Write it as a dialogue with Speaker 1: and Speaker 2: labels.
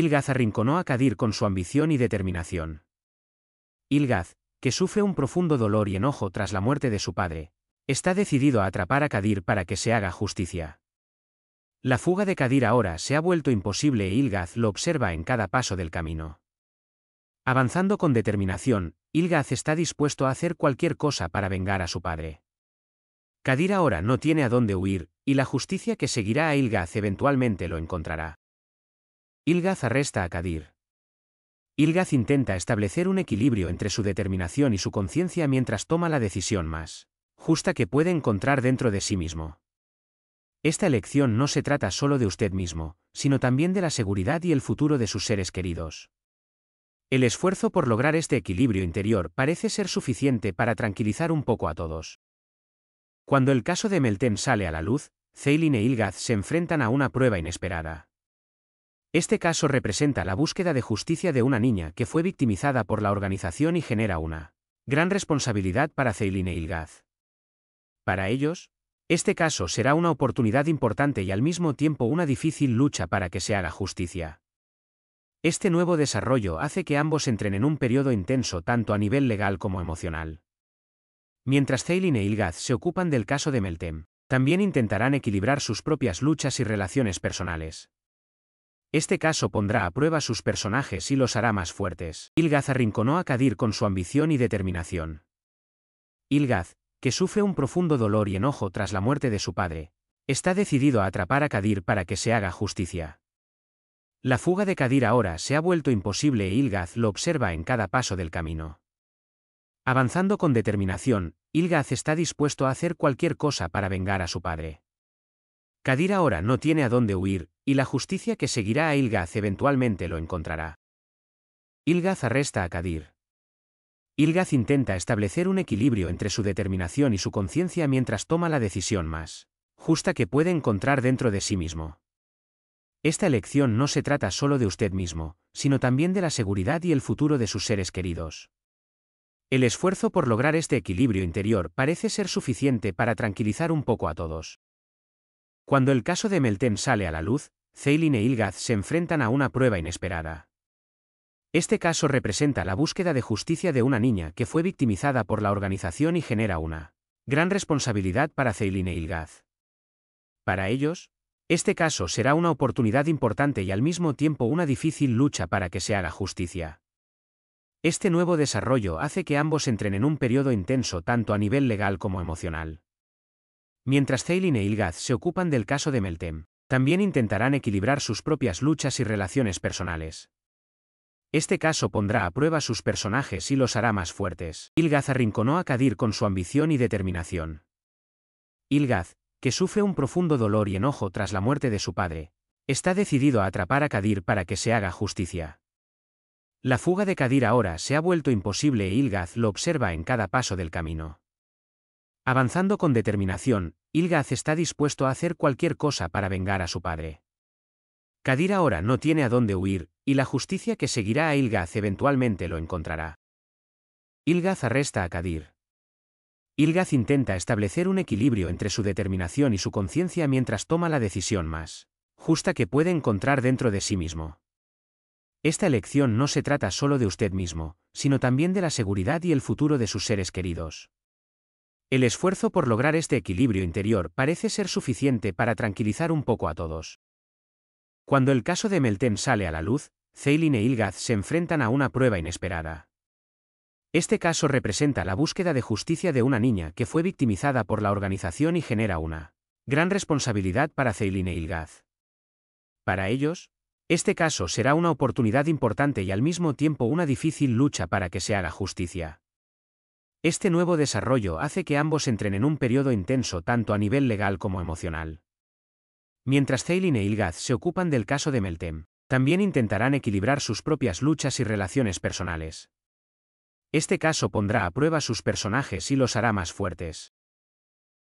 Speaker 1: Ilgaz arrinconó a Kadir con su ambición y determinación. Ilgaz, que sufre un profundo dolor y enojo tras la muerte de su padre, está decidido a atrapar a Kadir para que se haga justicia. La fuga de Kadir ahora se ha vuelto imposible e Ilgaz lo observa en cada paso del camino. Avanzando con determinación, Ilgaz está dispuesto a hacer cualquier cosa para vengar a su padre. Kadir ahora no tiene a dónde huir, y la justicia que seguirá a Ilgaz eventualmente lo encontrará. Ilgaz arresta a Kadir. Ilgaz intenta establecer un equilibrio entre su determinación y su conciencia mientras toma la decisión más justa que puede encontrar dentro de sí mismo. Esta elección no se trata solo de usted mismo, sino también de la seguridad y el futuro de sus seres queridos. El esfuerzo por lograr este equilibrio interior parece ser suficiente para tranquilizar un poco a todos. Cuando el caso de Meltem sale a la luz, Zeylin e Ilgaz se enfrentan a una prueba inesperada. Este caso representa la búsqueda de justicia de una niña que fue victimizada por la organización y genera una gran responsabilidad para Ceylin e Ilgaz. Para ellos, este caso será una oportunidad importante y al mismo tiempo una difícil lucha para que se haga justicia. Este nuevo desarrollo hace que ambos entren en un periodo intenso tanto a nivel legal como emocional. Mientras Ceylin e Ilgaz se ocupan del caso de Meltem, también intentarán equilibrar sus propias luchas y relaciones personales. Este caso pondrá a prueba sus personajes y los hará más fuertes. Ilgaz arrinconó a Kadir con su ambición y determinación. Ilgaz, que sufre un profundo dolor y enojo tras la muerte de su padre, está decidido a atrapar a Kadir para que se haga justicia. La fuga de Kadir ahora se ha vuelto imposible e Ilgaz lo observa en cada paso del camino. Avanzando con determinación, Ilgaz está dispuesto a hacer cualquier cosa para vengar a su padre. Kadir ahora no tiene a dónde huir, y la justicia que seguirá a Ilgaz eventualmente lo encontrará. Ilgaz arresta a Kadir. Ilgaz intenta establecer un equilibrio entre su determinación y su conciencia mientras toma la decisión más justa que puede encontrar dentro de sí mismo. Esta elección no se trata solo de usted mismo, sino también de la seguridad y el futuro de sus seres queridos. El esfuerzo por lograr este equilibrio interior parece ser suficiente para tranquilizar un poco a todos. Cuando el caso de Meltem sale a la luz, Zeylin e Ilgaz se enfrentan a una prueba inesperada. Este caso representa la búsqueda de justicia de una niña que fue victimizada por la organización y genera una gran responsabilidad para Zeylin e Ilgaz. Para ellos, este caso será una oportunidad importante y al mismo tiempo una difícil lucha para que se haga justicia. Este nuevo desarrollo hace que ambos entren en un periodo intenso tanto a nivel legal como emocional. Mientras Ceylin e Ilgaz se ocupan del caso de Meltem, también intentarán equilibrar sus propias luchas y relaciones personales. Este caso pondrá a prueba sus personajes y los hará más fuertes. Ilgaz arrinconó a Kadir con su ambición y determinación. Ilgaz, que sufre un profundo dolor y enojo tras la muerte de su padre, está decidido a atrapar a Kadir para que se haga justicia. La fuga de Kadir ahora se ha vuelto imposible e Ilgaz lo observa en cada paso del camino. Avanzando con determinación, Ilgaz está dispuesto a hacer cualquier cosa para vengar a su padre. Kadir ahora no tiene a dónde huir, y la justicia que seguirá a Ilgaz eventualmente lo encontrará. Ilgaz arresta a Kadir. Ilgaz intenta establecer un equilibrio entre su determinación y su conciencia mientras toma la decisión más justa que puede encontrar dentro de sí mismo. Esta elección no se trata solo de usted mismo, sino también de la seguridad y el futuro de sus seres queridos. El esfuerzo por lograr este equilibrio interior parece ser suficiente para tranquilizar un poco a todos. Cuando el caso de Meltem sale a la luz, Zeylin e Ilgaz se enfrentan a una prueba inesperada. Este caso representa la búsqueda de justicia de una niña que fue victimizada por la organización y genera una gran responsabilidad para Zeylin e Ilgaz. Para ellos, este caso será una oportunidad importante y al mismo tiempo una difícil lucha para que se haga justicia. Este nuevo desarrollo hace que ambos entren en un periodo intenso tanto a nivel legal como emocional. Mientras Zaylin e Ilgaz se ocupan del caso de Meltem, también intentarán equilibrar sus propias luchas y relaciones personales. Este caso pondrá a prueba sus personajes y los hará más fuertes.